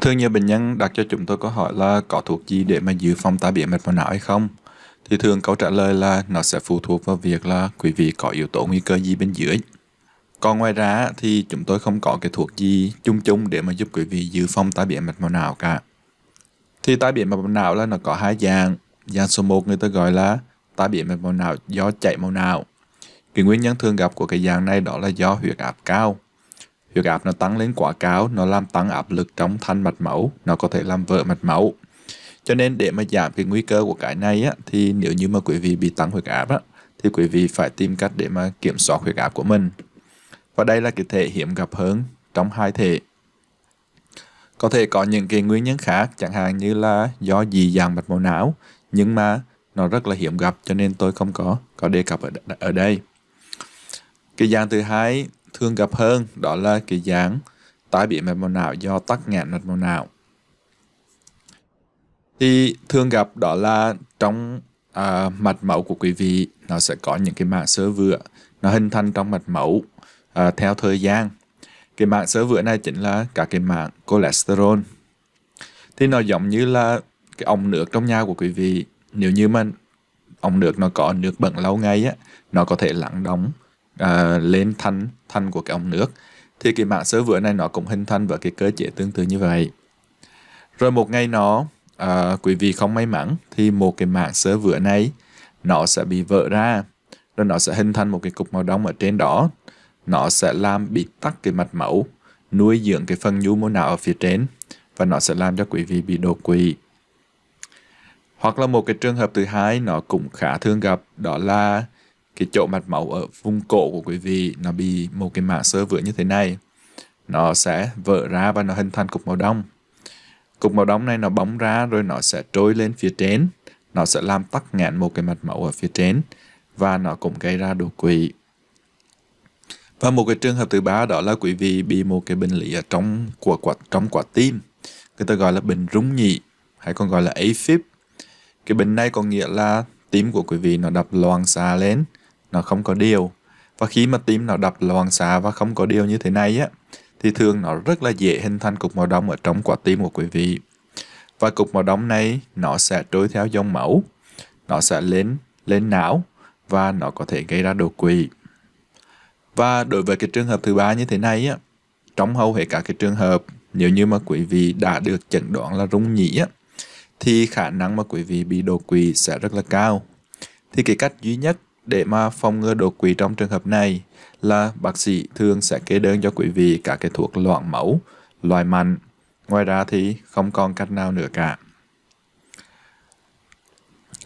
thường nhiều bệnh nhân đặt cho chúng tôi câu hỏi là có thuốc gì để mà dự phòng tai biến mạch máu não hay không? Thì thường câu trả lời là nó sẽ phụ thuộc vào việc là quý vị có yếu tố nguy cơ gì bên dưới. Còn ngoài ra thì chúng tôi không có cái thuốc gì chung chung để mà giúp quý vị dự phòng tai biến mạch máu não cả. Thì tai biến mạch máu não là nó có hai dạng. Dạng số 1 người ta gọi là tai biến mạch máu não do chảy máu não. Cái nguyên nhân thường gặp của cái dạng này đó là do huyết áp cao Việc áp nó tăng lên quá cao, nó làm tăng áp lực trong thanh mạch máu, nó có thể làm vỡ mạch máu. Cho nên để mà giảm cái nguy cơ của cái này á, thì nếu như mà quý vị bị tăng huyết áp á, thì quý vị phải tìm cách để mà kiểm soát huyết áp của mình. Và đây là cái thể hiểm gặp hơn trong hai thể. Có thể có những cái nguyên nhân khác, chẳng hạn như là do dị dạng mạch máu não, nhưng mà nó rất là hiếm gặp cho nên tôi không có có đề cập ở, ở đây. Cái dạng thứ hai thường gặp hơn đó là cái dạng tai biến mạch máu não do tắc nghẽn mạch máu não. Thì thường gặp đó là trong à, mạch máu của quý vị nó sẽ có những cái mảng sơ vữa nó hình thành trong mạch máu à, theo thời gian. Cái mảng sơ vữa này chính là cả cái mảng cholesterol. Thì nó giống như là cái ống nước trong nhà của quý vị. Nếu như mà ống nước nó có nước bẩn lâu ngày á, nó có thể lắng đóng À, lên thanh thanh của cái ống nước thì cái mạng sơ vữa này nó cũng hình thành với cái cơ chế tương tự như vậy rồi một ngày nó uh, à, quý vị không may mắn thì một cái mạng sơ vữa này nó sẽ bị vỡ ra rồi nó sẽ hình thành một cái cục màu đông ở trên đó nó sẽ làm bị tắc cái mạch máu nuôi dưỡng cái phần nhu mô não ở phía trên và nó sẽ làm cho quý vị bị đột quỵ hoặc là một cái trường hợp thứ hai nó cũng khá thường gặp đó là cái chỗ mạch máu ở vùng cổ của quý vị nó bị một cái mảng sơ vữa như thế này nó sẽ vỡ ra và nó hình thành cục máu đông cục máu đông này nó bóng ra rồi nó sẽ trôi lên phía trên nó sẽ làm tắc nghẽn một cái mạch máu ở phía trên và nó cũng gây ra đột quỵ và một cái trường hợp thứ ba đó là quý vị bị một cái bệnh lý ở trong của quả trong quả tim người ta gọi là bệnh rung nhị hay còn gọi là AFib cái bệnh này có nghĩa là tim của quý vị nó đập loạn xạ lên nó không có điều và khi mà tim nó đập loạn xạ và không có điều như thế này á thì thường nó rất là dễ hình thành cục màu đông ở trong quả tim của quý vị và cục màu đông này nó sẽ trôi theo dòng máu nó sẽ lên lên não và nó có thể gây ra đột quỵ và đối với cái trường hợp thứ ba như thế này á trong hầu hết các cái trường hợp nếu như mà quý vị đã được chẩn đoán là rung nhĩ á thì khả năng mà quý vị bị đột quỵ sẽ rất là cao thì cái cách duy nhất để mà phòng ngừa đột quỵ trong trường hợp này là bác sĩ thường sẽ kê đơn cho quý vị các cái thuốc loãng máu, loại mạnh. Ngoài ra thì không còn cách nào nữa cả.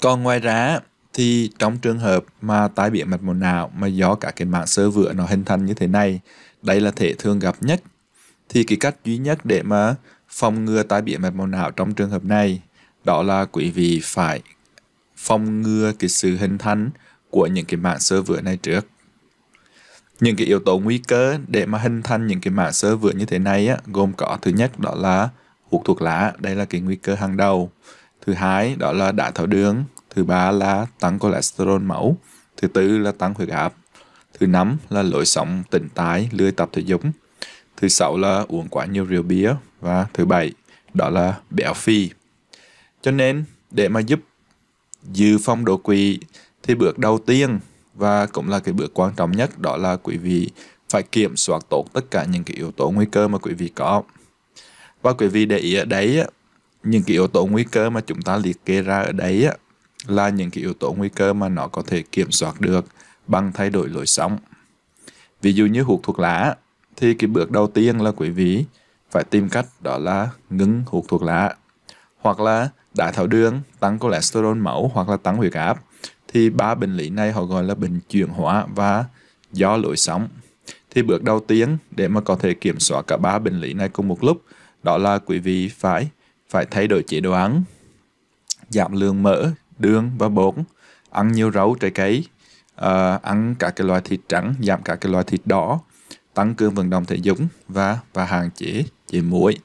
Còn ngoài ra thì trong trường hợp mà tai biến mạch máu não mà do cả cái mạng sơ vữa nó hình thành như thế này, đây là thể thường gặp nhất. Thì cái cách duy nhất để mà phòng ngừa tai biến mạch máu não trong trường hợp này đó là quý vị phải phòng ngừa cái sự hình thành của những cái mảng sơ vữa này trước những cái yếu tố nguy cơ để mà hình thành những cái mảng sơ vữa như thế này á, gồm có thứ nhất đó là hút thuốc lá đây là cái nguy cơ hàng đầu thứ hai đó là đái tháo đường thứ ba là tăng cholesterol máu thứ tư là tăng huyết áp thứ năm là lối sống tỉnh tái lười tập thể dục thứ sáu là uống quá nhiều rượu bia và thứ bảy đó là béo phì cho nên để mà giúp dự phòng đột quỵ thì bước đầu tiên và cũng là cái bước quan trọng nhất đó là quý vị phải kiểm soát tốt tất cả những cái yếu tố nguy cơ mà quý vị có và quý vị để ý ở đấy những cái yếu tố nguy cơ mà chúng ta liệt kê ra ở đấy là những cái yếu tố nguy cơ mà nó có thể kiểm soát được bằng thay đổi lối sống ví dụ như hút thuốc lá thì cái bước đầu tiên là quý vị phải tìm cách đó là ngừng hút thuốc lá hoặc là đại tháo đường tăng cholesterol máu hoặc là tăng huyết áp thì ba bệnh lý này họ gọi là bệnh chuyển hóa và do lối sống. Thì bước đầu tiên để mà có thể kiểm soát cả ba bệnh lý này cùng một lúc đó là quý vị phải phải thay đổi chế độ ăn, giảm lượng mỡ, đường và bột, ăn nhiều rau trái cây, uh, ăn cả cái loại thịt trắng, giảm cả cái loại thịt đỏ, tăng cường vận động thể dục và và hạn chế chế muối.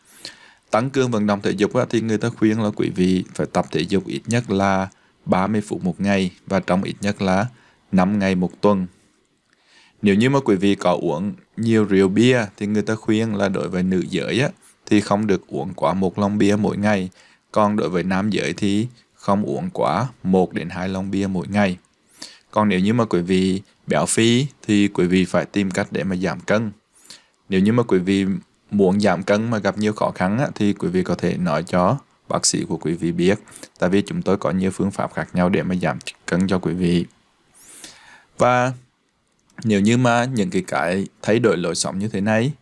Tăng cường vận động thể dục thì người ta khuyên là quý vị phải tập thể dục ít nhất là 30 phút một ngày và trong ít nhất là 5 ngày một tuần. Nếu như mà quý vị có uống nhiều rượu bia thì người ta khuyên là đối với nữ giới á, thì không được uống quá một lon bia mỗi ngày, còn đối với nam giới thì không uống quá 1 đến 2 lon bia mỗi ngày. Còn nếu như mà quý vị béo phì thì quý vị phải tìm cách để mà giảm cân. Nếu như mà quý vị muốn giảm cân mà gặp nhiều khó khăn á, thì quý vị có thể nói cho bác sĩ của quý vị biết, tại vì chúng tôi có nhiều phương pháp khác nhau để mà giảm cân cho quý vị. Và nếu như mà những cái cái thay đổi lối sống như thế này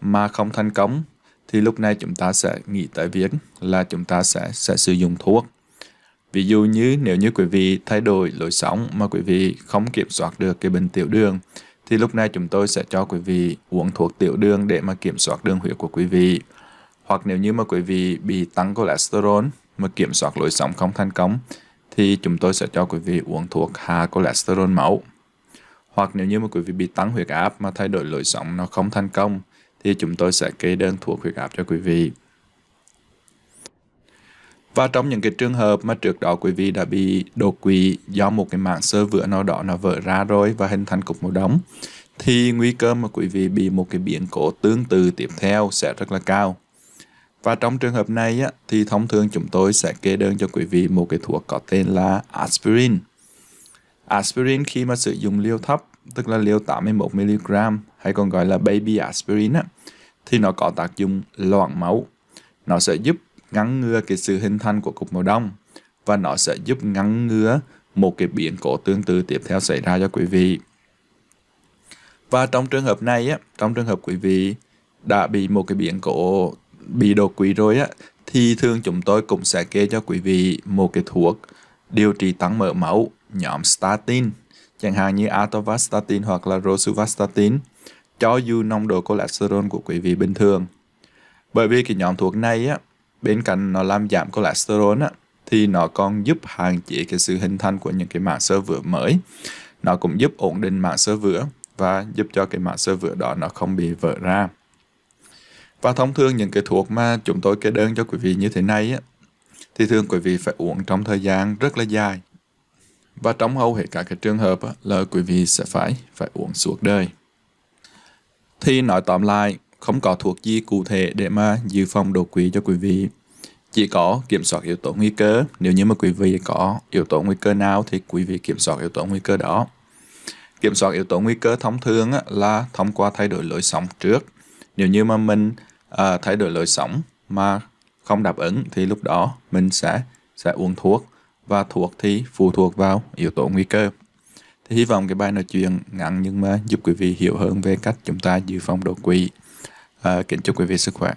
mà không thành công thì lúc này chúng ta sẽ nghĩ tới việc là chúng ta sẽ sẽ sử dụng thuốc. Ví dụ như nếu như quý vị thay đổi lối sống mà quý vị không kiểm soát được cái bệnh tiểu đường thì lúc này chúng tôi sẽ cho quý vị uống thuốc tiểu đường để mà kiểm soát đường huyết của quý vị. Hoặc nếu như mà quý vị bị tăng cholesterol mà kiểm soát lối sống không thành công thì chúng tôi sẽ cho quý vị uống thuốc hạ cholesterol máu. Hoặc nếu như mà quý vị bị tăng huyết áp mà thay đổi lối sống nó không thành công thì chúng tôi sẽ kê đơn thuốc huyết áp cho quý vị. Và trong những cái trường hợp mà trước đó quý vị đã bị đột quỵ do một cái mảng sơ vữa nào đó nó vỡ ra rồi và hình thành cục máu đóng, thì nguy cơ mà quý vị bị một cái biến cố tương tự tiếp theo sẽ rất là cao. Và trong trường hợp này á, thì thông thường chúng tôi sẽ kê đơn cho quý vị một cái thuốc có tên là aspirin. Aspirin khi mà sử dụng liều thấp, tức là liều 81mg hay còn gọi là baby aspirin á, thì nó có tác dụng loãng máu. Nó sẽ giúp ngăn ngừa cái sự hình thành của cục máu đông và nó sẽ giúp ngăn ngừa một cái biến cổ tương tự tiếp theo xảy ra cho quý vị. Và trong trường hợp này, á, trong trường hợp quý vị đã bị một cái biến cổ bị đột quỵ rồi á thì thường chúng tôi cũng sẽ kê cho quý vị một cái thuốc điều trị tăng mỡ máu nhóm statin chẳng hạn như atorvastatin hoặc là rosuvastatin cho dù nồng độ cholesterol của quý vị bình thường. Bởi vì cái nhóm thuốc này á, bên cạnh nó làm giảm cholesterol á, thì nó còn giúp hạn chế cái sự hình thành của những cái mảng sơ vữa mới. Nó cũng giúp ổn định mảng sơ vữa và giúp cho cái mảng sơ vữa đó nó không bị vỡ ra và thông thường những cái thuốc mà chúng tôi kê đơn cho quý vị như thế này á, thì thường quý vị phải uống trong thời gian rất là dài. Và trong hầu hết các cái trường hợp á, là quý vị sẽ phải phải uống suốt đời. Thì nói tóm lại, không có thuốc gì cụ thể để mà dự phòng đột quỵ cho quý vị. Chỉ có kiểm soát yếu tố nguy cơ, nếu như mà quý vị có yếu tố nguy cơ nào thì quý vị kiểm soát yếu tố nguy cơ đó. Kiểm soát yếu tố nguy cơ thông thường á, là thông qua thay đổi lối sống trước nếu như mà mình uh, thay đổi lối sống mà không đáp ứng thì lúc đó mình sẽ sẽ uống thuốc và thuốc thì phụ thuộc vào yếu tố nguy cơ. Thì hy vọng cái bài nói chuyện ngắn nhưng mà giúp quý vị hiểu hơn về cách chúng ta dự phòng đột quỵ. À, kính chúc quý vị sức khỏe.